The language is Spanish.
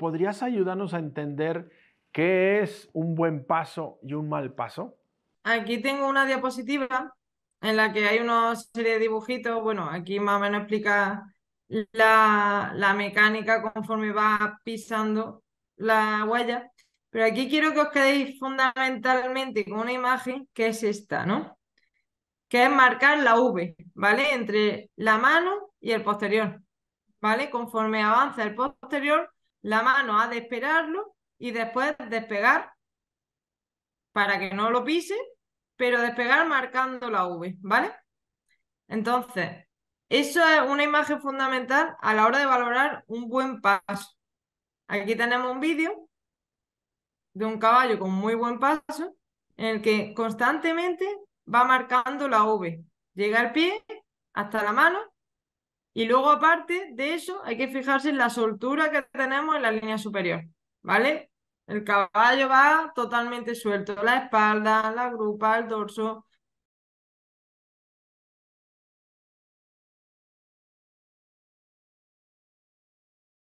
¿podrías ayudarnos a entender qué es un buen paso y un mal paso? Aquí tengo una diapositiva en la que hay una serie de dibujitos. Bueno, aquí más o menos explica la, mecánica conforme va pisando la huella. Pero aquí quiero que os quedéis fundamentalmente con una imagen que es esta, ¿no? Que es marcar la V, ¿vale? Entre la mano y el posterior, ¿vale? Conforme avanza el posterior, la mano ha de esperarlo y después despegar para que no lo pise, pero despegar marcando la V, ¿vale? Entonces, eso es una imagen fundamental a la hora de valorar un buen paso. Aquí tenemos un vídeo de un caballo con muy buen paso, en el que constantemente va marcando la V. Llega al pie hasta la mano y luego, aparte de eso, hay que fijarse en la soltura que tenemos en la línea superior, ¿vale? El caballo va totalmente suelto, la espalda, la grupa, el dorso,